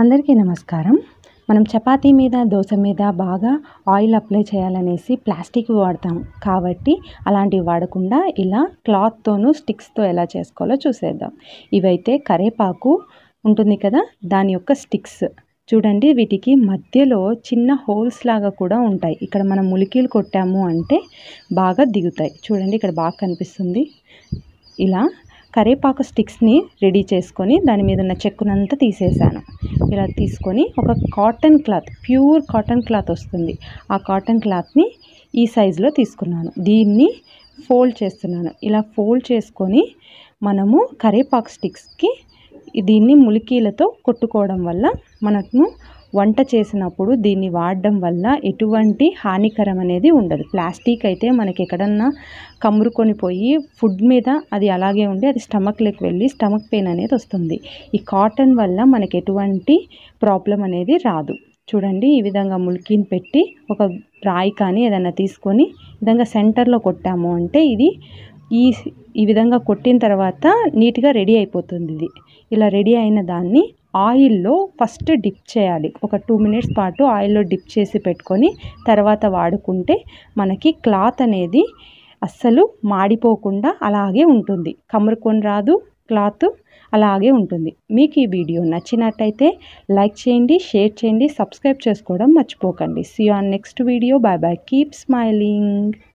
అందరికీ నమస్కారం మనం చపాతీ మీద దోశ మీద బాగా ఆయిల్ అప్లై చేయాలనేసి ప్లాస్టిక్ వాడతాం కాబట్టి అలాంటివి వాడకుండా ఇలా క్లాత్తోనూ స్టిక్స్తో ఎలా చేసుకోవాలో చూసేద్దాం ఇవైతే కరేపాకు ఉంటుంది కదా దాని యొక్క స్టిక్స్ చూడండి వీటికి మధ్యలో చిన్న హోల్స్ లాగా కూడా ఉంటాయి ఇక్కడ మనం ములికీలు కొట్టాము అంటే బాగా దిగుతాయి చూడండి ఇక్కడ బాగా కనిపిస్తుంది ఇలా కరేపాకు స్టిక్స్ని రెడీ చేసుకొని దాని మీద ఉన్న చెక్కునంతా తీసేసాను ఇలా తీసుకొని ఒక cotton cloth pure cotton cloth వస్తుంది ఆ కాటన్ క్లాత్ని ఈ సైజులో తీసుకున్నాను దీన్ని ఫోల్డ్ చేస్తున్నాను ఇలా ఫోల్డ్ చేసుకొని మనము కరేపాకు స్టిక్స్కి దీన్ని ములికీలతో కొట్టుకోవడం వల్ల మనకు వంట చేసినప్పుడు దీన్ని వాడడం వల్ల ఎటువంటి హానికరం అనేది ఉండదు ప్లాస్టిక్ అయితే మనకి ఎక్కడన్నా కమురుకొని పోయి ఫుడ్ మీద అది అలాగే ఉండి అది స్టమక్లోకి వెళ్ళి స్టమక్ పెయిన్ అనేది వస్తుంది ఈ కాటన్ వల్ల మనకి ఎటువంటి ప్రాబ్లం అనేది రాదు చూడండి ఈ విధంగా ములికిని పెట్టి ఒక రాయి కానీ ఏదైనా తీసుకొని విధంగా సెంటర్లో కొట్టాము అంటే ఇది ఈ ఈ విధంగా కొట్టిన తర్వాత నీట్గా రెడీ అయిపోతుంది ఇది ఇలా రెడీ అయిన దాన్ని ఆయిల్లో ఫస్ట్ డిప్ చేయాలి ఒక టూ మినిట్స్ పాటు ఆయిల్లో డిప్ చేసి పెట్టుకొని తర్వాత వాడుకుంటే మనకి క్లాత్ అనేది అస్సలు మాడిపోకుండా అలాగే ఉంటుంది కమ్ముకొని రాదు క్లాత్ అలాగే ఉంటుంది మీకు ఈ వీడియో నచ్చినట్టయితే లైక్ చేయండి షేర్ చేయండి సబ్స్క్రైబ్ చేసుకోవడం మర్చిపోకండి see on next video bye bye keep smiling